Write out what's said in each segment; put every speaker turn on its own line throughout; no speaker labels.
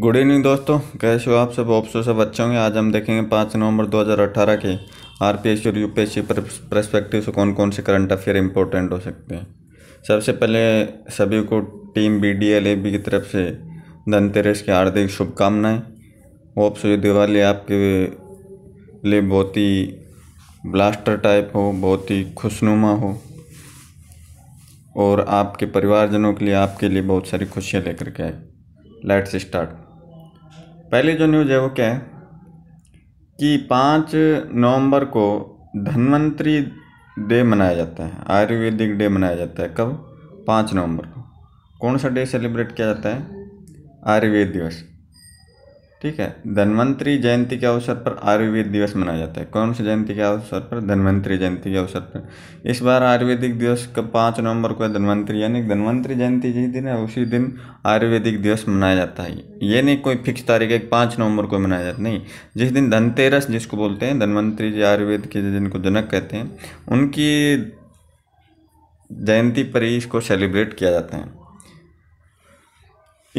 good evening दोस्तों कैसे हो आप सब ऑप्शो सब अच्छे होंगे आज हम देखेंगे पाँच नवंबर 2018 के आर पी एस और U P S C perspective से कौन कौन से करंट अफेयर इंपॉर्टेंट हो सकते हैं सबसे पहले सभी को team B D L A B की तरफ से धनतेरस की हार्दिक शुभकामनाएँ ऑप्शो ये दिवाली आपके लिए बहुत ही ब्लास्टर टाइप हो बहुत ही खुशनुमा हो और आपके परिवारजनों के लिए आपके लिए बहुत सारी खुशियाँ लेकर के आए लेट्स स्टार्ट पहली जो न्यूज़ है वो क्या है कि पाँच नवंबर को धन्वंतरी डे मनाया जाता है आयुर्वेदिक डे मनाया जाता है कब पाँच नवंबर को कौन सा डे सेलिब्रेट किया जाता है आयुर्वेद दिवस ठीक है धन्वंतरी जयंती के अवसर पर आयुर्वेद दिवस मनाया जाता है कौन से जयंती के अवसर पर धन्वंतरी जयंती के अवसर पर इस बार आयुर्वेदिक दिवस का पाँच नवंबर को धन्वंतरी यानी धन्वंतरी जयंती जिस दिन है उसी दिन आयुर्वेदिक दिवस मनाया जाता है ये नहीं कोई फिक्स तारीख है पाँच नवंबर को मनाया जाता नहीं जिस दिन धनतेरस जिसको बोलते हैं धन्वंतरी जी आयुर्वेद के जिनको जनक कहते हैं उनकी जयंती पर ही इसको सेलिब्रेट किया जाता है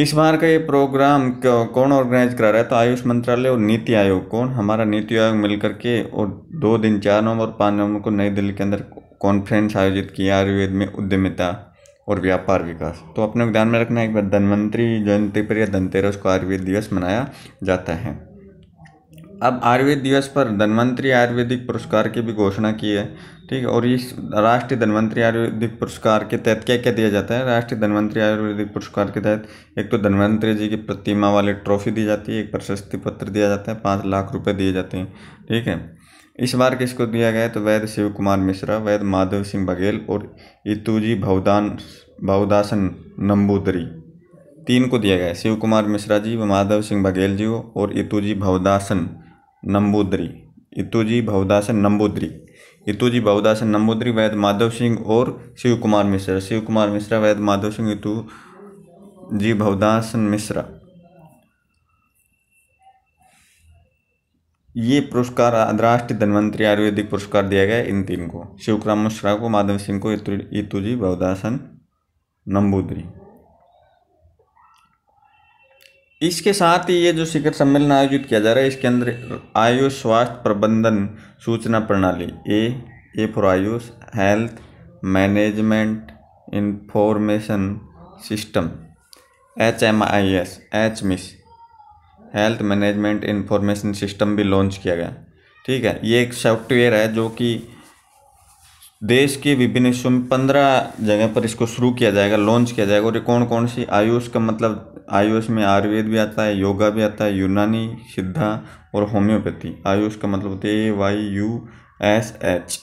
इस बार का ये प्रोग्राम कौन ऑर्गेनाइज करा रहा है तो आयुष मंत्रालय और नीति आयोग कौन हमारा नीति आयोग मिलकर के और दो दिन चार नवंबर पाँच नवंबर को नई दिल्ली के अंदर कॉन्फ्रेंस आयोजित की आयुर्वेद में उद्यमिता और व्यापार विकास तो अपने ध्यान में रखना एक बार धनवंतरी जयंती पर या धनतेरस को आयुर्वेद दिवस मनाया जाता है अब आयुर्वेद दिवस पर धनवंतरी आयुर्वेदिक पुरस्कार की भी घोषणा की है ठीक और इस राष्ट्रीय धनवंतरी आयुर्वेदिक पुरस्कार के तहत क्या क्या दिया जाता है राष्ट्रीय धनवंतरी आयुर्वेदिक पुरस्कार के तहत एक तो धनवंतरी जी की प्रतिमा वाली ट्रॉफी दी जाती है एक प्रशस्ति पत्र दिया जाता है पाँच लाख रुपये दिए जाते हैं ठीक है इस बार किसको दिया गया तो वैद्य शिव कुमार मिश्रा वैद्य माधव सिंह बघेल और इतुजी भवदान भवदासन नंबूदरी तीन को दिया गया शिव कुमार मिश्रा जी व माधव सिंह बघेल जी को और इतुजी भवदासन जी इतुजी भवदासन इतु इतुजी भवदासन नंबूदरी वैद माधव सिंह और शिव कुमार मिश्रा शिव कुमार मिश्रा वैद माधव सिंह इतु जी भवदासन मिश्रा ये पुरस्कार राष्ट्रीय धन्वंतरी आयुर्वेदिक पुरस्कार दिया गया इन तीन को शिवकुमार मिश्रा को माधव सिंह को इतु जी भवदासन नंबूदरी इसके साथ ही ये जो शिखर सम्मेलन आयोजित किया जा रहा है इसके अंदर आयुष स्वास्थ्य प्रबंधन सूचना प्रणाली A A for AYUSH health management information system H M I S H MIS health management information system भी लॉन्च किया गया ठीक है ये एक सॉफ्टवेयर है जो कि देश के विभिन्न हिस्सों में पंद्रह जगह पर इसको शुरू किया जाएगा लॉन्च किया जाएगा और ये कौन कौन सी आयुष का मतलब आयुष में आयुर्वेद भी आता है योगा भी आता है यूनानी सिद्धा और होम्योपैथी आयुष का मतलब होता है A Y U S H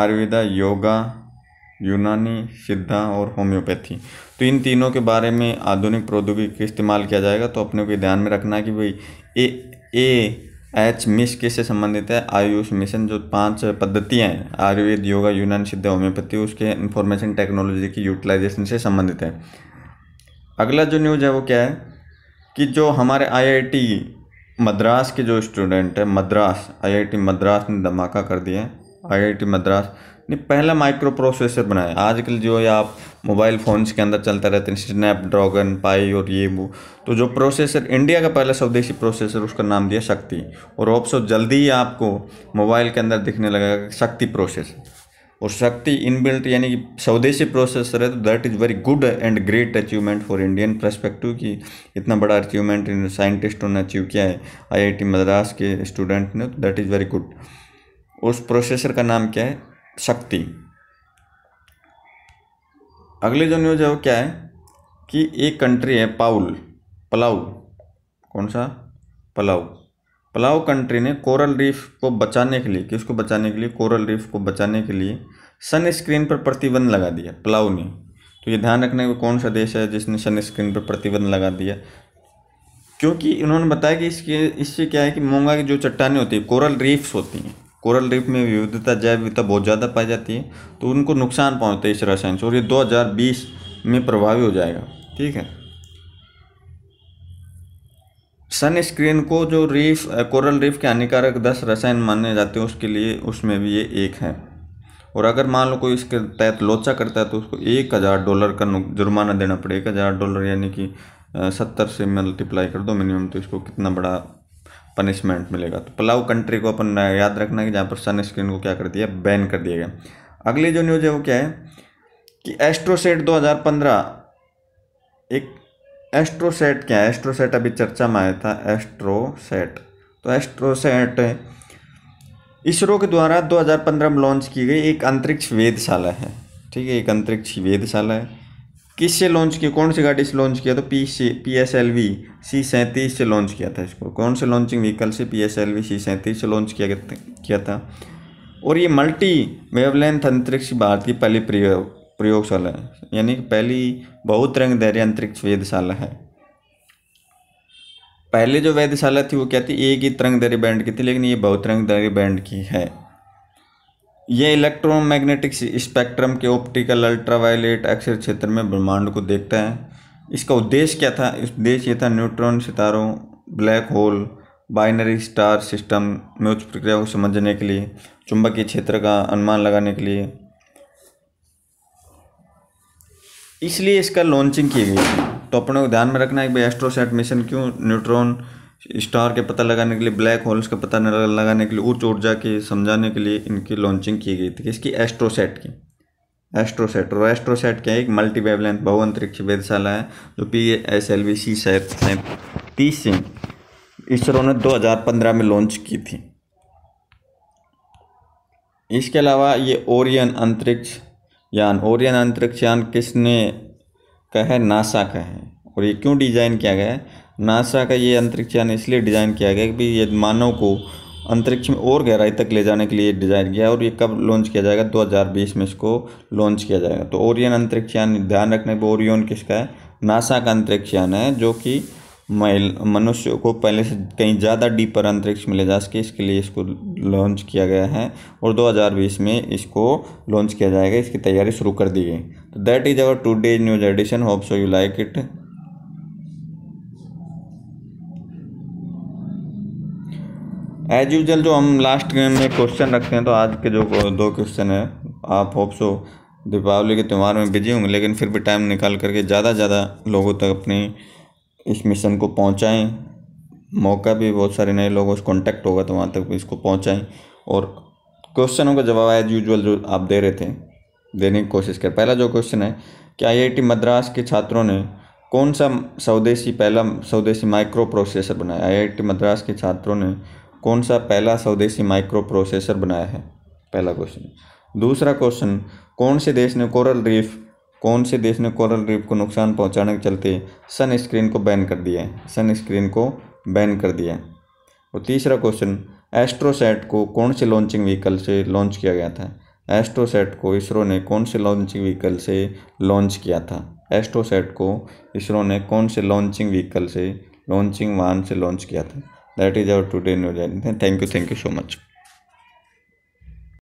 Ayurveda yoga Unani Siddha और होम्योपैथी तो इन तीनों के बारे में आधुनिक प्रौद्योगिकी का इस्तेमाल किया जाएगा तो अपने को ध्यान में रखना है कि भाई ए ए एच मिश से संबंधित है आयुष मिशन जो पांच पद्धतियाँ हैं आयुर्वेद योगा यूनान सिद्ध होम्योपैथी उसके इन्फॉर्मेशन टेक्नोलॉजी की यूटिलाइजेशन से संबंधित है अगला जो न्यूज़ है वो क्या है कि जो हमारे आईआईटी मद्रास के जो स्टूडेंट है मद्रास आईआईटी मद्रास ने धमाका कर दिया है आईआईटी मद्रास ने पहला माइक्रो प्रोसेसर बनाया आजकल जो है आप मोबाइल फ़ोन्स के अंदर चलता रहता है ड्रॉगन पाई और ये वो तो जो प्रोसेसर इंडिया का पहला स्वदेशी प्रोसेसर उसका नाम दिया शक्ति और ऑप्सो जल्दी ही आपको मोबाइल के अंदर दिखने लगेगा शक्ति प्रोसेसर और शक्ति इनबिल्ट यानी कि स्वदेशी प्रोसेसर है तो that is very good and great achievement for Indian perspective कि इतना बड़ा अचीवमेंट इन साइंटिस्टों ने अचीव किया है आईआईटी मद्रास के स्टूडेंट ने तो दैट इज़ वेरी गुड उस प्रोसेसर का नाम क्या है शक्ति अगले जो न्यूज है वो क्या है कि एक कंट्री है पाउल पलाऊ कौन सा पलाऊ पलाऊ कंट्री ने कोरल रीफ को बचाने के लिए किसको बचाने के लिए कोरल रीफ को बचाने के लिए सनस्क्रीन पर प्रतिबंध लगा दिया पलाऊ ने तो ये ध्यान रखने का कौन सा देश है जिसने सनस्क्रीन पर प्रतिबंध लगा दिया क्योंकि इन्होंने बताया कि इसके इससे क्या है कि मूंगा की जो चट्टाने होती है कोरल रीफ्स होती हैं कोरल रीफ में विविधता जैव विविधता बहुत ज़्यादा पाई जाती है तो उनको नुकसान पहुँचता है इस रसायन से और ये 2020 में प्रभावी हो जाएगा ठीक है सनस्क्रीन को जो रीफ कोरल रीफ के हानिकारक दस रसायन माने जाते हैं उसके लिए उसमें भी ये एक है और अगर मान लो कोई इसके तहत लोचा करता है तो उसको एक हज़ार डॉलर का जुर्माना देना पड़ेगा एक हज़ार डॉलर यानी कि सत्तर से मल्टीप्लाई कर दो मिनिमम तो इसको कितना बड़ा पनिशमेंट मिलेगा तो पलाव कंट्री को अपन याद रखना कि जहाँ पर सनस्क्रीन को क्या कर दिया बैन कर दिया गया अगली जो न्यूज़ है वो क्या है कि एस्ट्रोसेट 2015 एक एस्ट्रोसेट क्या है एस्ट्रोसेट अभी चर्चा में आया था एस्ट्रोसेट तो एस्ट्रोसेट इसरो के द्वारा 2015 में लॉन्च की गई एक अंतरिक्ष वेधशाला है ठीक है एक अंतरिक्ष वेधशाला है किससे लॉन्च किया कौन सी गाड़ी से लॉन्च किया तो P C P S L V C सैंतीस से लॉन्च किया था इसको कौन से लॉन्चिंग व्हीकल से P S L V C सैंतीस से लॉन्च किया किया था और ये मल्टी वेवलेंथ अंतरिक्ष भारत की पहली प्रयोग प्रयोगशाला है यानी कि पहली बहुत रंग धैर्य अंतरिक्ष वेधशाला है पहले जो वेधशाला थी वो क्या थी एक ही तरंग दरी बैंड की थी लेकिन ये बहुत रंग दरी बैंड की है यह इलेक्ट्रोमैग्नेटिक स्पेक्ट्रम के ऑप्टिकल अल्ट्रावायलेट अक्षर क्षेत्र में ब्रह्मांड को देखता है इसका उद्देश्य क्या था उद्देश्य ये था न्यूट्रॉन सितारों black hole binary star system में उच्च प्रक्रिया को समझने के लिए चुंबकीय क्षेत्र का अनुमान लगाने के लिए इसलिए इसका लॉन्चिंग की गई तो अपने को ध्यान में रखना है कि भाई एस्ट्रोसेट मिशन क्यों न्यूट्रॉन स्टार के पता लगाने के लिए ब्लैक होल्स का पता लगाने के लिए उच्च ऊर्जा के समझाने के लिए इनकी लॉन्चिंग की गई थी इसकी एस्ट्रोसेट की एस्ट्रोसेट और एस्ट्रोसेट क्या है एक मल्टी वेवलेंथ बहु अंतरिक्ष वेधशाला है जो P S L V C सैट तीस से इसरो ने 2015 में लॉन्च की थी इसके अलावा ये ओरियन अंतरिक्ष यान ओरियन अंतरिक्ष यान किसने का है नासा का है और ये क्यों डिज़ाइन किया गया है नासा का ये अंतरिक्ष यान इसलिए डिज़ाइन किया गया कि ये मानव को अंतरिक्ष में और गहराई तक ले जाने के लिए डिज़ाइन किया और ये कब लॉन्च किया जाएगा 2020 में इसको लॉन्च किया जाएगा तो ओरियन अंतरिक्ष यान ध्यान रखने पर ओरियन किसका है नासा का अंतरिक्ष यान है जो कि मनुष्य को पहले से कहीं ज़्यादा डीपर अंतरिक्ष में ले जा सके इसके लिए इसको लॉन्च किया गया है और 2020 में इसको लॉन्च किया जाएगा इसकी तैयारी शुरू कर दी गई तो that is our today's news edition so you like it as usual जो हम लास्ट में क्वेश्चन रखते हैं तो आज के जो दो क्वेश्चन है आप होप सो दीपावली के त्यौहार में बिजी होंगे लेकिन फिर भी टाइम निकाल करके ज़्यादा ज़्यादा लोगों तक अपनी इस मिशन को पहुँचाएँ मौका भी बहुत सारे नए लोगों से कॉन्टैक्ट होगा तो वहाँ तक भी इसको पहुँचाएँ और क्वेश्चनों का जवाब एज यूजल जो आप दे रहे थे देने की कोशिश करें पहला जो क्वेश्चन है कि आईआईटी मद्रास के छात्रों ने कौन सा स्वदेशी पहला स्वदेशी माइक्रो प्रोसेसर बनाया आईआईटी मद्रास के छात्रों ने कौन सा पहला स्वदेशी माइक्रो प्रोसेसर बनाया है पहला क्वेश्चन दूसरा क्वेश्चन कौन से देश ने कोरल रीफ कौन से देश ने कोरल रीफ को नुकसान पहुंचाने के चलते सनस्क्रीन को बैन कर दिया है सनस्क्रीन को बैन कर दिया है और तीसरा क्वेश्चन एस्ट्रोसेट को कौन से लॉन्चिंग व्हीकल से लॉन्च किया गया था एस्ट्रोसेट को इसरो ने कौन से लॉन्चिंग व्हीकल से लॉन्च किया था एस्ट्रोसेट को इसरो ने कौन से लॉन्चिंग व्हीकल से लॉन्चिंग वाहन से लॉन्च किया था that is our today news thank you thank you so much